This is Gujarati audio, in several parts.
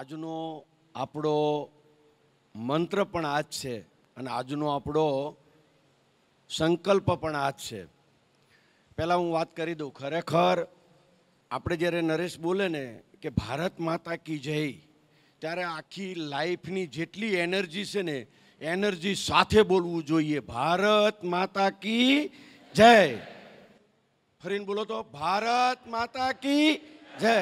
આજનો આપણો મંત્ર પણ આ જ છે અને આજનો આપણો સંકલ્પ પણ આ જ છે પહેલાં હું વાત કરી દઉં ખરેખર આપણે જ્યારે નરેશ બોલે ને કે ભારત માતા કી જય ત્યારે આખી લાઈફની જેટલી એનર્જી છે ને એનર્જી સાથે બોલવું જોઈએ ભારત માતા કી જય ફરીને બોલો તો ભારત માતા કી જય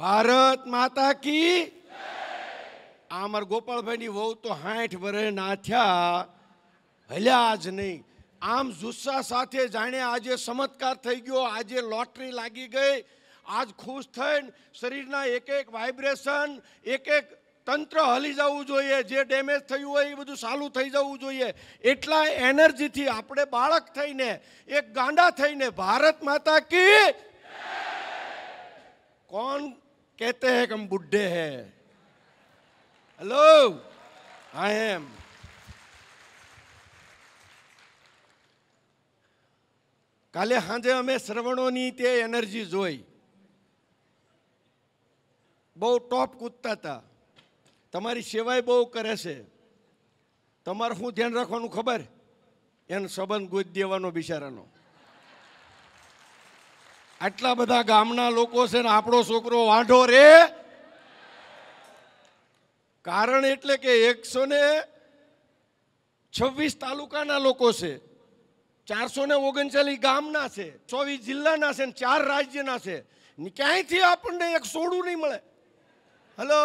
ભારત માતા કી આ અમાર ગોપાલભાઈની વહુ તો હાઠ વરે નાથ્યા હલ્યા જ નહીં આમ જુસ્સા સાથે જાણે આજે ચમત્કાર થઈ ગયો આજે લોટરી લાગી ગઈ આજ ખુશ થઈને શરીરના એક એક વાઇબ્રેશન એક એક તંત્ર હલી જવું જોઈએ જે ડેમેજ થયું હોય એ બધું સારું થઈ જવું જોઈએ એટલા એનર્જીથી આપણે બાળક થઈને એક ગાંડા થઈને ભારત માતા કી કોણ कहते हैं कि हम बुढ़े हैं हेलो आई एम કાલે સાંજે અમે શ્રવણોની તે એનર્જી જોઈ બહુ ટોપ કૂદતા હતા તમારી સેવાય બહુ કરે છે તમારે શું ધ્યાન રાખવાનું ખબર એને સંબંધ ગોજ દેવાનો બિચારાનો આટલા બધા ગામના લોકો છે ને આપણો છોકરો વાંઢો રે કારણ એટલે કે એકસો ને છવ્વીસ તાલુકાના લોકો છે ચારસો ને ઓગણચાલીસ ગામના છે ચોવીસ જિલ્લાના છે ને ચાર રાજ્યના છે ક્યાંયથી આપણને એક સોડું નહીં મળે હલો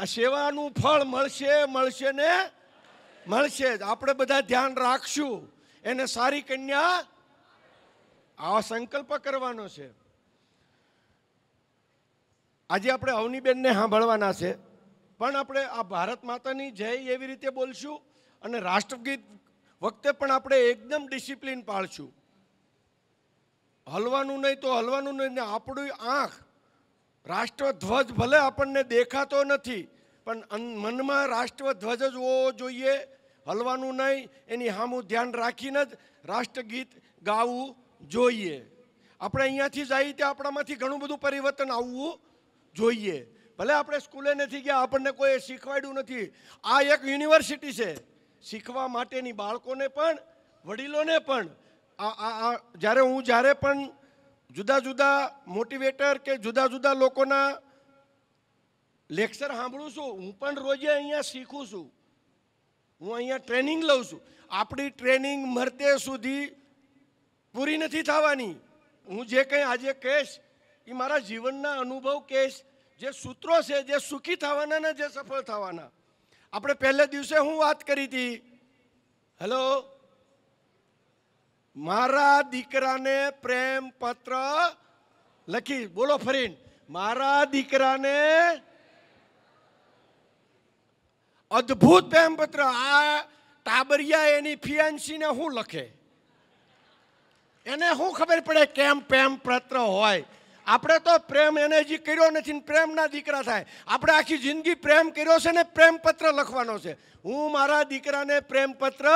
આ સેવાનું ફળ મળશે મળશે ને મળશે જ આપણે બધા ધ્યાન રાખશું એને સારી કન્યા આ સંકલ્પ કરવાનો છે આજે આપણે અવનીબેનને સાંભળવાના છે પણ આપણે આ ભારત માતાની જય એવી રીતે બોલશું અને રાષ્ટ્રગીત વખતે પણ આપણે એકદમ ડિસિપ્લિન પાળશું હલવાનું નહીં તો હલવાનું નહીં ને આપણું આંખ રાષ્ટ્રધ્વજ ભલે આપણને દેખાતો નથી પણ મનમાં રાષ્ટ્રધ્વજ જ હોવો જોઈએ હલવાનું નહીં એની હામું ધ્યાન રાખીને જ રાષ્ટ્રગીત ગાવું જોઈએ આપણે અહીંયાથી જઈએ ત્યાં આપણામાંથી ઘણું બધું પરિવર્તન આવવું જોઈએ ભલે આપણે સ્કૂલે નથી ગયા આપણને કોઈ શીખવાડ્યું નથી આ એક યુનિવર્સિટી છે શીખવા માટેની બાળકોને પણ વડીલોને પણ જ્યારે હું જ્યારે પણ જુદા જુદા મોટિવેટર કે જુદા જુદા લોકોના લેક્ચર સાંભળું છું હું પણ રોજે અહીંયા શીખું છું હું અહીંયા ટ્રેનિંગ લઉં છું આપણી ટ્રેનિંગ મરતે સુધી પૂરી નથી થવાની હું જે કંઈ આજે કહીશ એ મારા જીવનના અનુભવ કહીશ જે સૂત્રો છે જે સુખી થવાના ને જે સફળ થવાના આપણે પહેલે દિવસે હું વાત કરી હતી હેલો મારા દીકરાને પ્રેમ પત્ર લખી બોલો ફરીન મારા દીકરાને અદ્ભુત પ્રેમપત્ર આ ટાબરિયા એની ફિયાન્સીને હું લખે એને શું ખબર પડે કેમ પ્રેમ પત્ર હોય આપણે તો પ્રેમ એને હજી કર્યો નથી પ્રેમના દીકરા થાય આપણે આખી જિંદગી પ્રેમ કર્યો છે ને પ્રેમ પત્ર લખવાનો છે હું મારા દીકરાને પ્રેમ પત્ર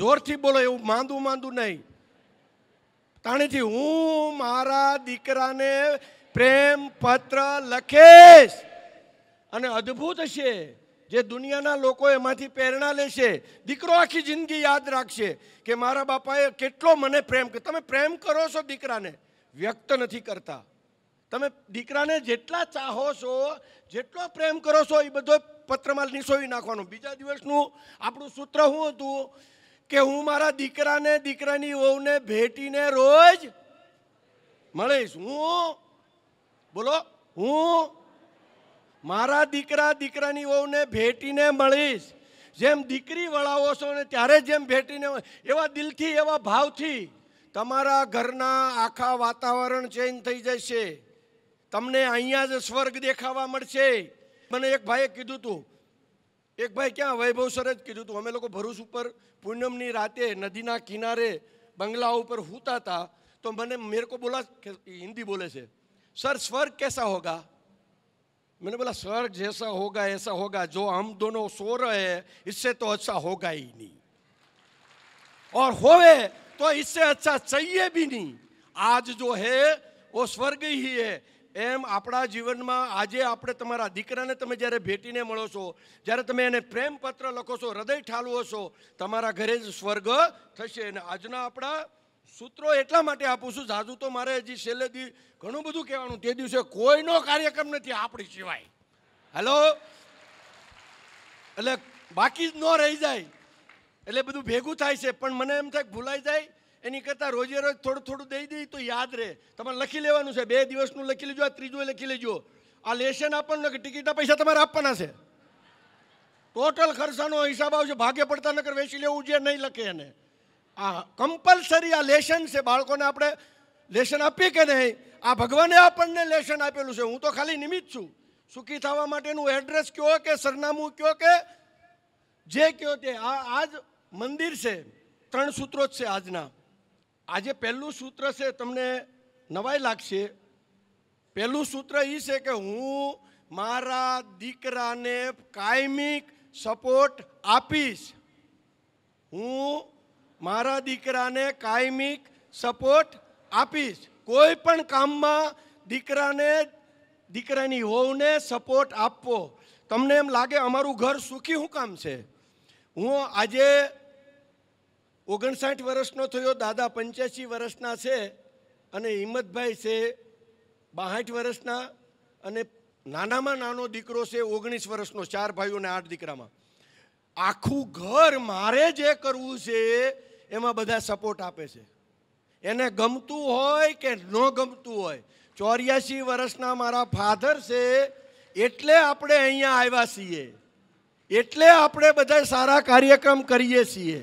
જોરથી બોલો એવું માંદું માંદું નહીં તાણીથી હું મારા દીકરાને પ્રેમ પત્ર લખીશ અને અદ્ભુત છે જે દુનિયાના લોકો એમાંથી પ્રેરણા લેશે દીકરો આખી જિંદગી યાદ રાખશે કે મારા બાપાએ કેટલો મને પ્રેમ તમે પ્રેમ કરો છો દીકરાને વ્યક્ત નથી કરતા તમે દીકરાને જેટલા ચાહો છો જેટલો પ્રેમ કરો છો એ બધો પત્રમાં નિસોવી નાખવાનો બીજા દિવસનું આપણું સૂત્ર શું હતું કે હું મારા દીકરાને દીકરાની વહુને ભેટીને રોજ મળીશ હું બોલો હું मारा दिकरा दिकरानी वव ने भेटी ने मळीस जेम दिकरी वळा ओसो ने त्यारे जेम भेटी ने एवा दिल थी एवा भाव थी तमारा घर ना आखा वातावरण चेंज થઈ જશે તમને અહીંયા જ સ્વર્ગ દેખાવા મળશે મને એક ભાઈએ કીધુંતું એક ભાઈ ક્યાં વૈભવસર જ કીધુંતું અમે લોકો ભરુસ ઉપર પૂનમની રાતે નદીના કિનારે બંગલા ઉપર ઊતાતા તો મને મેરકો બોલા હિન્દી બોલે છે સર સ્વર્ગ કેસા હોગા मैंने बोला स्वर्ग जैसा होगा ऐसा होगा जो हम दोनों सो रहे हैं इससे तो अच्छा होगा ही नहीं और होवे तो इससे अच्छा चाहिए भी नहीं आज जो है वो સ્વર્ગ ही है એમ આપણા જીવનમાં આજે આપણે તમારા દીકરાને તમે જ્યારે ભેટીને મળો છો જ્યારે તમે એને પ્રેમ પત્ર લખો છો હૃદય ઠાલવો છો તમારા ઘરે જ સ્વર્ગ થશે અને આજના આપણા સૂત્રો એટલા માટે આપું છું જાજુ તો મારે હજી છેલ્લે દી ઘણું બધું કહેવાનું તે દિવસે કોઈનો કાર્યક્રમ નથી આપણી સિવાય હેલો એટલે બાકી જ ન રહી જાય એટલે બધું ભેગું થાય છે પણ મને એમ થાય ભૂલાઈ જાય એની કરતાં રોજે રોજ થોડું થોડું દઈ દઈ તો યાદ રહે તમારે લખી લેવાનું છે બે દિવસનું લખી લેજો આ ત્રીજું લખી લેજો આ લેશન આપવાનું કે ટિકિટના પૈસા તમારે આપવાના છે ટોટલ ખર્ચાનો હિસાબ આવશે ભાગે પડતા નગર વેચી લેવું જે નહીં લખે એને આ કમ્પલસરી આ લેશન છે બાળકોને આપણે લેશન આપીએ કે નહીં આ ભગવાને આપણને લેશન આપેલું છે હું તો ખાલી નિમિત્ત છું સુખી થવા માટેનું એડ્રેસ કયો કે સરનામું કયો કે જે કયો તે આ આજ મંદિર છે ત્રણ સૂત્રો જ છે આજના આજે પહેલું સૂત્ર છે તમને નવાઈ લાગશે પહેલું સૂત્ર એ છે કે હું મારા દીકરાને કાયમિક સપોર્ટ આપીશ હું મારા દીકરાને કાયમિક સપોર્ટ આપીશ કોઈ પણ કામમાં દીકરાને દીકરાની હોવને સપોર્ટ આપવો તમને એમ લાગે અમારું ઘર સુખી શું કામ છે હું આજે ઓગણસાઠ વર્ષનો થયો દાદા પંચ્યાસી વર્ષના છે અને હિંમતભાઈ છે બાસઠ વર્ષના અને નાનામાં નાનો દીકરો છે ઓગણીસ વર્ષનો ચાર ભાઈઓ અને આઠ દીકરામાં આખું ઘર મારે જે કરવું છે એમાં બધા સપોર્ટ આપે છે એને ગમતું હોય કે ન ગમતું હોય ચોર્યાસી વર્ષના મારા ફાધર છે એટલે આપણે અહીંયા આવ્યા છીએ એટલે આપણે બધા સારા કાર્યક્રમ કરીએ છીએ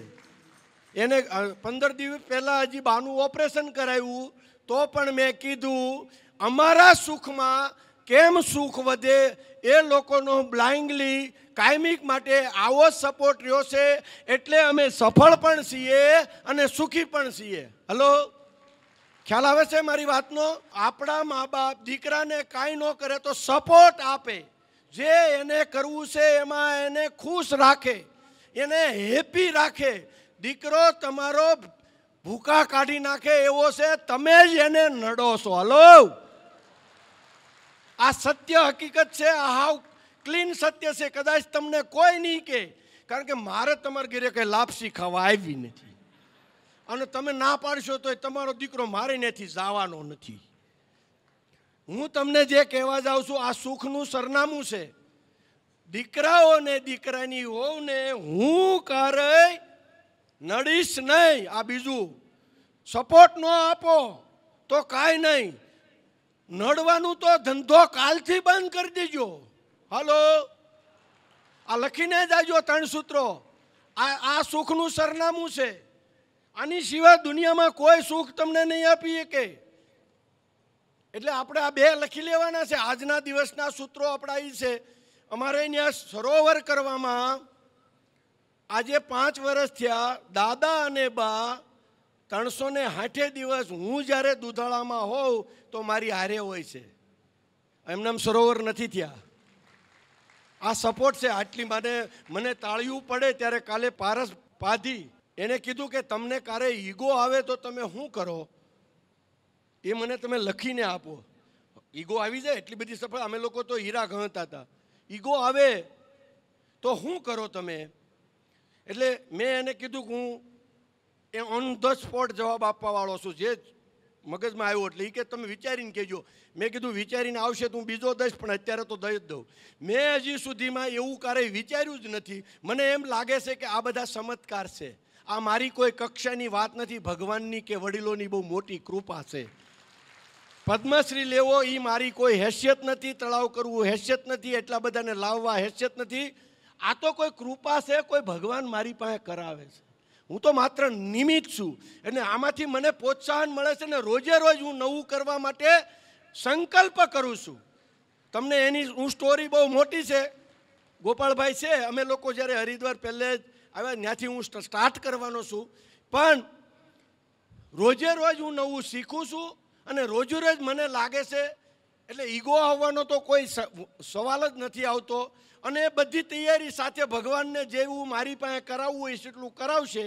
એને પંદર દિવસ પહેલાં હજી બાનું ઓપરેશન કરાવ્યું તો પણ મેં કીધું અમારા સુખમાં કેમ સુખ વધે એ લોકોનો બ્લાઇન્ડલી કાયમિક માટે આવો સપોર્ટ રહ્યો છે એટલે અમે સફળ પણ છીએ અને સુખી પણ છીએ હલો ખ્યાલ આવે છે મારી વાતનો આપણા મા બાપ દીકરાને કાંઈ ન કરે તો સપોર્ટ આપે જે એને કરવું છે એમાં એને ખુશ રાખે એને હેપી રાખે દીકરો તમારો ભૂકા કાઢી નાખે એવો છે તમે જ એને નડો છો હલો આ સત્ય હકીકત છે આ હાવ ક્લીન સત્ય છે કદાચ તમને કોઈ નહીં કહે કારણ કે મારે તમારા ઘરે કંઈ લાપસી ખાવા આવી નથી અને તમે ના પાડશો તો તમારો દીકરો મારીનેથી નથી જવાનો નથી હું તમને જે કહેવા જાઉં છું આ સુખનું સરનામું છે દીકરાઓને દીકરાની હોવને હું કરે નડીશ નહીં આ બીજું સપોર્ટ ન આપો તો કાંઈ નહીં નડવાનું તો ધંધો કાલથી બંધ કરી દેજો હલો આ લખીને જાજો ત્રણ સૂત્રો આ આ સુખનું સરનામું છે આની સિવાય દુનિયામાં કોઈ સુખ તમને નહીં આપી શકે એટલે આપણે આ બે લખી લેવાના છે આજના દિવસના સૂત્રો આપણા એ છે અમારે અહીંયા સરોવર કરવામાં આજે પાંચ વર્ષ થયા દાદા અને બા ત્રણસો ને આઠે દિવસ હું જ્યારે દુધાળામાં હોઉં તો મારી હારે હોય છે એમનામ સરોવર નથી થયા આ સપોર્ટ છે આટલી મને મને તાળિયું પડે ત્યારે કાલે પારસ પાધી એને કીધું કે તમને કારે ઈગો આવે તો તમે શું કરો એ મને તમે લખીને આપો ઈગો આવી જાય એટલી બધી સફળ અમે લોકો તો હીરા ગણતા હતા ઈગો આવે તો શું કરો તમે એટલે મેં એને કીધું કે હું એ ઓન ધ સ્પોટ જવાબ આપવાવાળો છું જે મગજમાં આવ્યો એટલે એ કે તમે વિચારીને કહેજો મેં કીધું વિચારીને આવશે તો હું બીજો દઈશ પણ અત્યારે તો દઈ જ દઉં મેં હજી સુધીમાં એવું ક્યારેય વિચાર્યું જ નથી મને એમ લાગે છે કે આ બધા ચમત્કાર છે આ મારી કોઈ કક્ષાની વાત નથી ભગવાનની કે વડીલોની બહુ મોટી કૃપા છે પદ્મશ્રી લેવો એ મારી કોઈ હેસિયત નથી તળાવ કરવું હેસિયત નથી એટલા બધાને લાવવા હેસિયત નથી આ તો કોઈ કૃપા છે કોઈ ભગવાન મારી પાસે કરાવે છે હું તો માત્ર નિમિત્ત છું એટલે આમાંથી મને પ્રોત્સાહન મળે છે ને રોજે રોજ હું નવું કરવા માટે સંકલ્પ કરું છું તમને એની હું સ્ટોરી બહુ મોટી છે ગોપાળભાઈ છે અમે લોકો જ્યારે હરિદ્વાર પહેલે જ આવ્યા ત્યાંથી હું સ્ટાર્ટ કરવાનો છું પણ રોજે રોજ હું નવું શીખું છું અને રોજ મને લાગે છે એટલે ઈગો આવવાનો તો કોઈ સવાલ જ નથી આવતો અને બધી તૈયારી સાથે ભગવાનને જેવું મારી પાસે કરાવવું હોય એટલું કરાવશે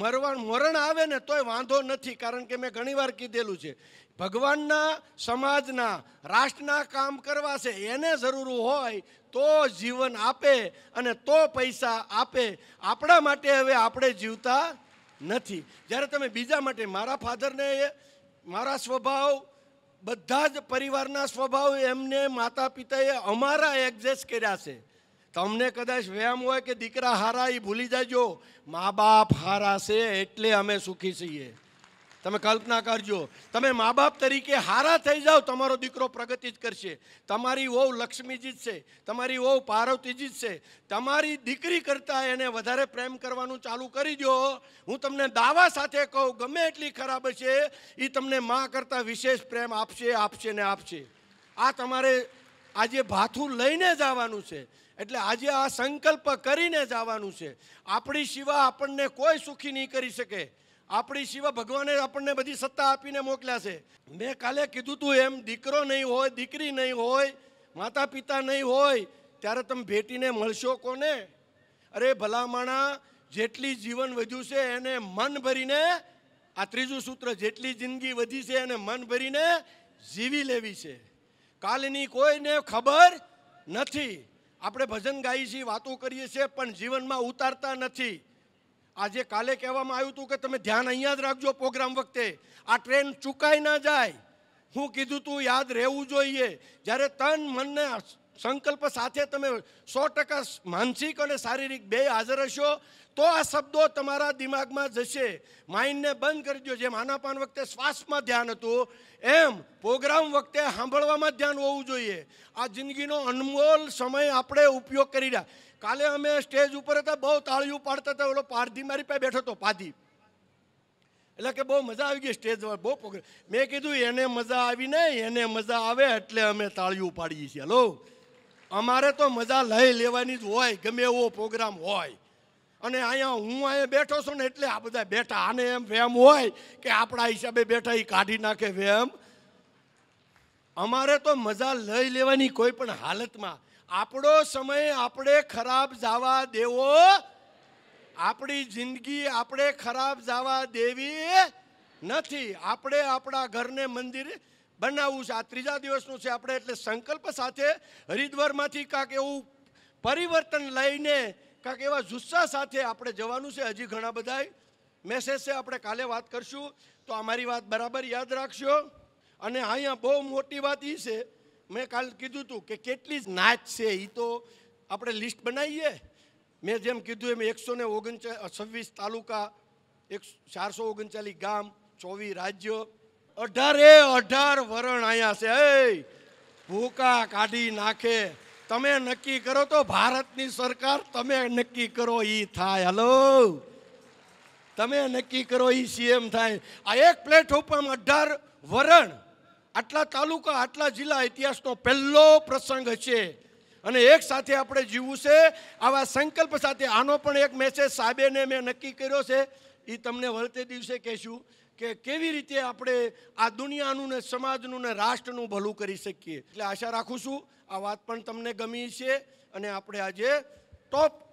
મરવા મરણ આવે ને તોય વાંધો નથી કારણ કે મેં ઘણીવાર કીધેલું છે ભગવાનના સમાજના રાષ્ટ્રના કામ કરવા છે એને જરૂર હોય તો જીવન આપે અને તો પૈસા આપે આપણા માટે હવે આપણે જીવતા નથી જ્યારે તમે બીજા માટે મારા ફાધરને મારા સ્વભાવ બધા જ પરિવારના સ્વભાવ એમને માતા પિતાએ અમારા એડજસ્ટ કર્યા છે તમને કદાચ વહેમ હોય કે દીકરા હારા એ ભૂલી જાજો મા બાપ હારા છે એટલે અમે સુખી છીએ તમે કલ્પના કરજો તમે મા બાપ તરીકે હારા થઈ જાઓ તમારો દીકરો પ્રગતિ જ કરશે તમારી વહુ લક્ષ્મીજી જ છે તમારી વહુ પાર્વતીજી જ છે તમારી દીકરી કરતાં એને વધારે પ્રેમ કરવાનું ચાલુ કરી દો હું તમને દાવા સાથે કહું ગમે એટલી ખરાબ હશે એ તમને મા કરતાં વિશેષ પ્રેમ આપશે આપશે ને આપશે આ તમારે આજે ભાથું લઈને જ આવવાનું છે એટલે આજે આ સંકલ્પ કરીને જ આવવાનું છે આપણી સિવા આપણને કોઈ સુખી નહીં કરી શકે આપણી સિવા ભગવાને આપણને બધી સત્તા આપીને મોકલ્યા છે મેં કાલે કીધું તું એમ દીકરો નહીં હોય દીકરી નહીં હોય માતા પિતા નહીં હોય ત્યારે તમે ભેટીને મળશો કોને અરે ભલામણા જેટલી જીવન વધ્યું છે એને મન ભરીને આ ત્રીજું સૂત્ર જેટલી જિંદગી વધી છે એને મન ભરીને જીવી લેવી છે કાલની કોઈને ખબર નથી આપણે ભજન ગાઈ છીએ વાતો કરીએ છીએ પણ જીવનમાં ઉતારતા નથી આજે કાલે કહેવામાં આવ્યું હતું કે તમે ધ્યાન અહીંયા જ રાખજો પ્રોગ્રામ વખતે આ ટ્રેન ચૂકાઈ ના જાય હું કીધું તું યાદ રહેવું જોઈએ જ્યારે તન મનને સંકલ્પ સાથે તમે સો ટકા માનસિક અને શારીરિક બે હાજર હશો તો આ શબ્દો તમારા દિમાગમાં જશે માઇન્ડને બંધ કરી દો જેમ આનાપાન વખતે શ્વાસમાં ધ્યાન હતું એમ પ્રોગ્રામ વખતે સાંભળવામાં ધ્યાન હોવું જોઈએ આ જિંદગીનો અનમોલ સમય આપણે ઉપયોગ કરી રહ્યા કાલે અમે સ્ટેજ ઉપર હતા બહુ તાળીઓ પાડતા હતા ઓલો પારધી મારી પાસે બેઠો હતો પાધી એટલે કે બહુ મજા આવી ગઈ સ્ટેજ પર બહુ પ્રોગ્રામ મેં કીધું એને મજા આવી નહીં એને મજા આવે એટલે અમે તાળીઓ પાડીએ છીએ હલો અમારે તો મજા લઈ લેવાની જ હોય ગમે એવો પ્રોગ્રામ હોય અને અહીંયા હું અહીંયા બેઠો છું ને એટલે આ બધા બેઠા આને એમ વેમ હોય કે આપણા હિસાબે બેઠા એ કાઢી નાખે વેમ અમારે તો મજા લઈ લેવાની કોઈ પણ હાલતમાં આપણો સમય આપણે ખરાબ જવા દેવો આપણી જિંદગી આપણે ખરાબ જવા દેવી નથી આપણે આપણા ઘરને મંદિરે બનાવું છે આ ત્રીજા દિવસનું છે આપણે એટલે સંકલ્પ સાથે हरिद्वार માંથી કાકેવું પરિવર્તન લઈને કાકેવા જુસ્સા સાથે આપણે જવાનું છે હજી ઘણા બધા મેસેજ છે આપણે કાલે વાત કરશું તો અમારી વાત બરાબર યાદ રાખજો અને આયા બહુ મોટી વાત ઈ છે મેં કાલ કીધુંતું કે કેટલી જ નાચ છે ઈ તો આપણે લિસ્ટ બનાવીએ મેં જેમ કીધું એમાં 19 26 તાલુકા 1439 ગામ 24 રાજ્ય અઢારે અઢાર વરણ અહીંયા છે એ ભૂકા કાઢી નાખે તમે નક્કી કરો તો ભારતની સરકાર તમે નક્કી કરો એ થાય હલો તમે નક્કી કરો એ સીએમ થાય આ એક પ્લેટફોર્મ અઢાર વરણ આટલા તાલુકા આટલા જિલ્લા ઇતિહાસનો પહેલો પ્રસંગ છે અને એક સાથે આપણે જીવવું છે આવા સંકલ્પ સાથે આનો પણ એક મેસેજ સાહેબેને મેં નક્કી કર્યો છે એ તમને વળતે દિવસે કહેશું કે કેવી રીતે આપણે આ દુનિયાનું ને સમાજનું ને રાષ્ટ્રનું ભલું કરી શકીએ એટલે આશા રાખું છું આ વાત પણ તમને ગમી છે અને આપણે આજે ટોપ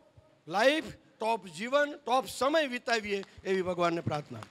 લાઈફ ટોપ જીવન ટોપ સમય વિતાવીએ એવી ભગવાનને પ્રાર્થના